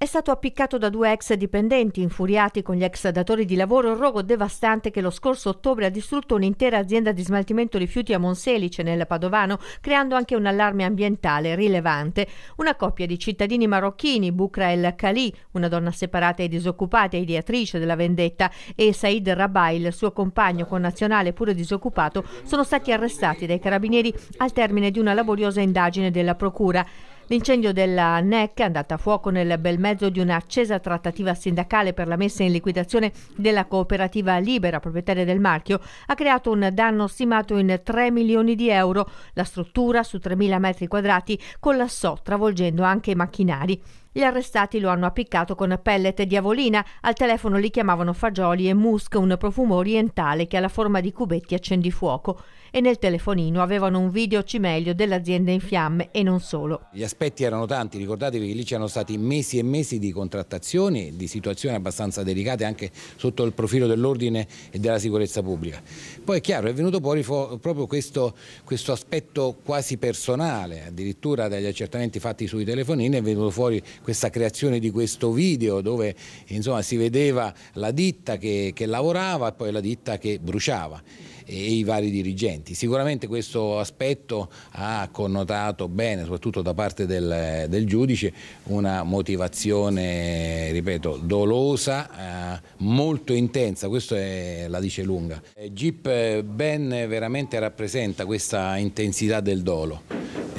È stato appiccato da due ex dipendenti infuriati con gli ex datori di lavoro un rogo devastante che lo scorso ottobre ha distrutto un'intera azienda di smaltimento rifiuti a Monselice nel Padovano, creando anche un allarme ambientale rilevante. Una coppia di cittadini marocchini, Bukra El Khali, una donna separata e disoccupata e ideatrice della vendetta, e Said Rabail, suo compagno connazionale pure disoccupato, sono stati arrestati dai carabinieri al termine di una laboriosa indagine della procura. L'incendio della NEC è andato a fuoco nel bel mezzo di un'accesa trattativa sindacale per la messa in liquidazione della cooperativa Libera, proprietaria del marchio, ha creato un danno stimato in 3 milioni di euro. La struttura su 3.000 metri quadrati collassò, travolgendo anche i macchinari. Gli arrestati lo hanno appiccato con pellet e diavolina. al telefono li chiamavano fagioli e musk, un profumo orientale che ha la forma di cubetti accendifuoco e nel telefonino avevano un video cimelio dell'azienda in fiamme e non solo. Gli aspetti erano tanti, ricordatevi che lì c'erano stati mesi e mesi di contrattazioni, di situazioni abbastanza delicate anche sotto il profilo dell'ordine e della sicurezza pubblica. Poi è chiaro, è venuto fuori proprio questo, questo aspetto quasi personale, addirittura dagli accertamenti fatti sui telefonini è venuto fuori questa creazione di questo video dove insomma, si vedeva la ditta che, che lavorava e poi la ditta che bruciava e i vari dirigenti. Sicuramente questo aspetto ha connotato bene, soprattutto da parte del, del giudice, una motivazione, ripeto, dolosa, eh, molto intensa, questo è, la dice lunga. Eh, Jeep ben veramente rappresenta questa intensità del dolo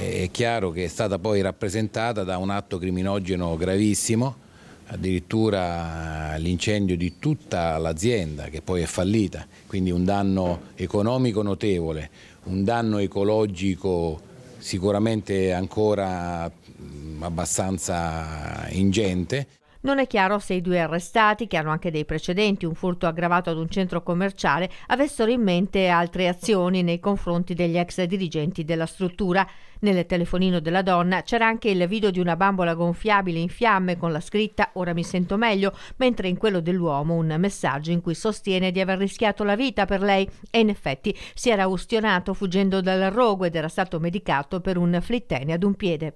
è chiaro che è stata poi rappresentata da un atto criminogeno gravissimo, addirittura l'incendio di tutta l'azienda che poi è fallita, quindi un danno economico notevole, un danno ecologico sicuramente ancora abbastanza ingente. Non è chiaro se i due arrestati, che hanno anche dei precedenti, un furto aggravato ad un centro commerciale, avessero in mente altre azioni nei confronti degli ex dirigenti della struttura. Nel telefonino della donna c'era anche il video di una bambola gonfiabile in fiamme con la scritta Ora mi sento meglio, mentre in quello dell'uomo un messaggio in cui sostiene di aver rischiato la vita per lei e in effetti si era ustionato fuggendo dal rogo ed era stato medicato per un flittene ad un piede.